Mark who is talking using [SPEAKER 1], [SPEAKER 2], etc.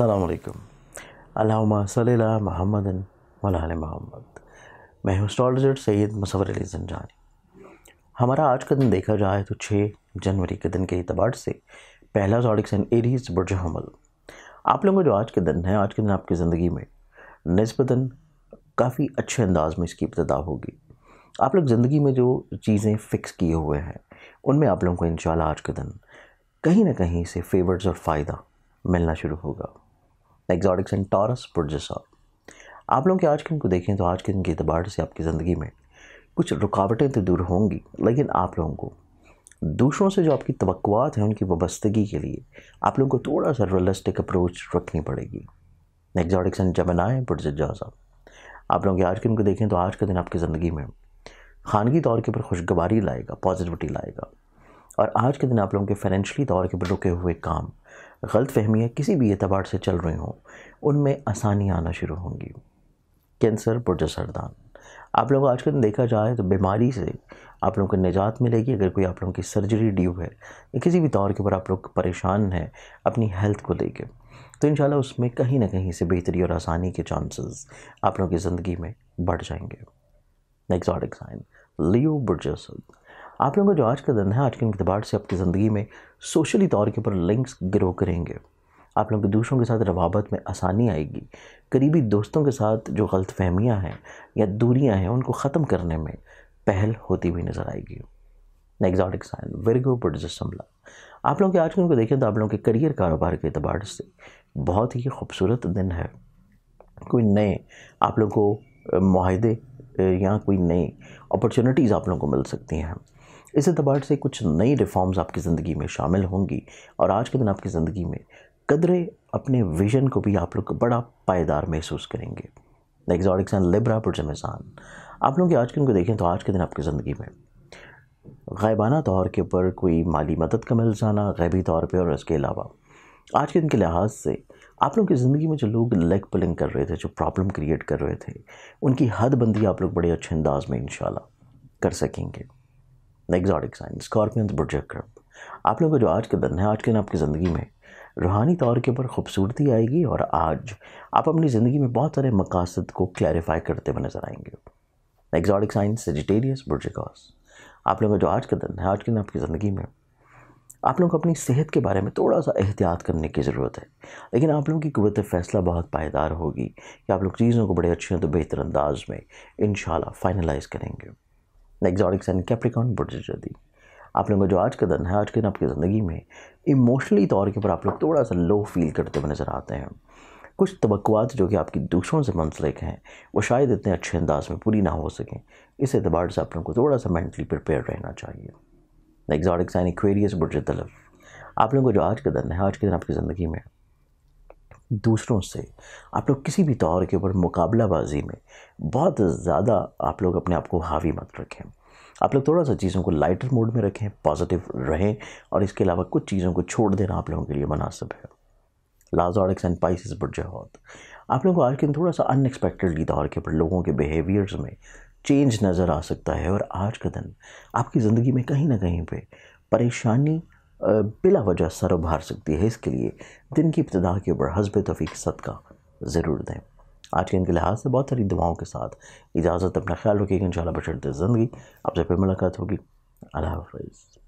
[SPEAKER 1] असलकम सल महमदन मलान महमद मैं हूँ सैद मुसवर अली जनजानी हमारा आज का दिन देखा जाए तो 6 जनवरी के दिन के अतबार से पहला सॉडिक सन एरीज बुरज हमल आप लोगों को जो आज के दिन है आज के दिन आपकी ज़िंदगी में नस्बता काफ़ी अच्छे अंदाज में इसकी इब्तदा होगी आप लोग ज़िंदगी में जो चीज़ें फ़िक्स किए हुए हैं उनमें आप लोगों को इन आज के दिन कहीं ना कहीं से फेवर्स और फ़ायदा मिलना शुरू होगा एग्जॉटिक सेंटॉरस प्रोजेसॉर आप लोग के आज के दिन को देखें तो आज के दिन के अतबार से आपकी ज़िंदगी में कुछ रुकावटें तो दूर होंगी लेकिन आप लोगों को दूसरों से जो आपकी तवक्वात हैं उनकी वाबस्तगी के लिए आप लोगों को थोड़ा सा रियलिस्टिक अप्रोच रखनी पड़ेगी एग्जॉटिक सन जमनाए साहब आप लोगों के आज के दिन को देखें तो आज का दिन आपकी ज़िंदगी में खानगी तौर के ऊपर खुशगवारी लाएगा पॉजिटिविटी लाएगा और आज के दिन आप लोगों के फाइनेंशली तौर के ऊपर रुके हुए काम गलत फहमियाँ किसी भी एतबार से चल रही हों उनमें आसानी आना शुरू होंगी कैंसर बुरज सरदान आप आज आजकल देखा जाए तो बीमारी से आप लोगों को निजात मिलेगी अगर कोई आप लोगों की सर्जरी ड्यू है या किसी भी तौर के ऊपर आप लोग परेशान हैं अपनी हेल्थ को लेकर तो इन उसमें कहीं ना कहीं से बेहतरी और आसानी के चांसेस आप लोगों की ज़िंदगी में बढ़ जाएंगे नेक्स्ट ऑर्डिक साइन लियो बुर्जस आप लोगों का जो आज का दिन है आज के इतबार से आपकी ज़िंदगी में सोशली तौर के ऊपर लिंक्स ग्रो करेंगे आप लोगों के दूसरों के साथ रवाबत में आसानी आएगी करीबी दोस्तों के साथ जो गलत फहमियाँ हैं या दूरियाँ हैं उनको ख़त्म करने में पहल होती हुई नज़र आएगी एग्जॉटिक साइन वर्गो बुडजमला आप लोगों के आज के देखें तो आप लोगों के करियर कारोबार के अतबार से बहुत ही खूबसूरत दिन है कोई नए आप लोगों को माहदे या कोई नई अपॉर्चुनिटीज़ आप लोगों को मिल सकती हैं इस एतबार से कुछ नई रिफॉर्म्स आपकी ज़िंदगी में शामिल होंगी और आज के दिन आपकी ज़िंदगी में कदरे अपने विजन को भी आप लोग बड़ा पायदार महसूस करेंगे एग्जॉटिक्स एंड लिब्रा पुरजमेज़ान आप लोग आज के दिन को देखें तो आज के दिन आपकी ज़िंदगी में गैबाना तौर के ऊपर कोई माली मदद का मिल जाना गैबी तौर पर और इसके अलावा आज के दिन के लिहाज से आप लोग की ज़िंदगी में जो लोग लेग पुलिंग कर रहे थे जो प्रॉब्लम क्रिएट कर रहे थे उनकी हद बंदी आप लोग बड़े अच्छे अंदाज में इन कर सकेंगे द एग्जॉटिक साइन स्कॉर्पियन बुरजा आप लोगों को जो आज का दिन है आज के दिन आपकी ज़िंदगी में रूहानी तौर के ऊपर खूबसूरती आएगी और आज आप अपनी ज़िंदगी में बहुत सारे मकासद को क्लैरिफाई करते हुए नज़र आएंगे एग्जॉटिक साइन सेजिटेरियस बुरजिकॉस आप लोगों का जो आज का दिन है आज के दिन आपकी ज़िंदगी में आप लोगों को अपनी सेहत के बारे में थोड़ा सा एहतियात करने की ज़रूरत है लेकिन आप लोगों की कुत फ़ैसला बहुत पायदार होगी कि आप लोग चीज़ों को बड़े अच्छे तो बेहतर अंदाज में इन फाइनलाइज करेंगे एग्जॉटिक एंड कैप्रिकॉन बुडजदी आप लोगों को जो आज का दिन है आज के दिन आपकी ज़िंदगी में इमोशनली तौर के ऊपर आप लोग थोड़ा सा लो फील करते हुए नज़र आते हैं कुछ तबक्वात जो कि आपकी दूसरों से मुंसलिक हैं वो शायद इतने अच्छे अंदाज में पूरी ना हो सकें इस एतबार से आप लोगों को थोड़ा सा मेंटली प्रिपेयर रहना चाहिए एग्जॉटिक एंड इक्वेरियस बुरज तलब आप लोगों का जो आज का दिन है आज के दिन आपकी ज़िंदगी में दूसरों से आप लोग किसी भी तौर के ऊपर मुकाबलाबाजी में बहुत ज़्यादा आप लोग अपने आप को हावी मत रखें आप लोग थोड़ा सा चीज़ों को लाइटर मोड में रखें पॉजिटिव रहें और इसके अलावा कुछ चीज़ों को छोड़ देना आप लोगों के लिए मुनासिब है लाजॉरिक्स एंड पाइसिस बुरजहत आप लोगों को आज के दिन थोड़ा सा अनएक्सपेक्टेडली दौर के ऊपर लोगों के बिहेवियर्स में चेंज नज़र आ सकता है और आज का दिन आपकी ज़िंदगी में कहीं ना कहीं पे परेशानी बिला वजह सर उभार सकती है इसके लिए दिन की इब्तदा के ऊपर हसब तफ़ी सदका ज़रूर दें आज के इनके लिहाज से बहुत सारी दुआओं के साथ इजाज़त अपना ख्याल रखिएगा इन शाला बशरत ज़िंदगी आपसे फिर मुलाकात होगी अल्लाह हाफ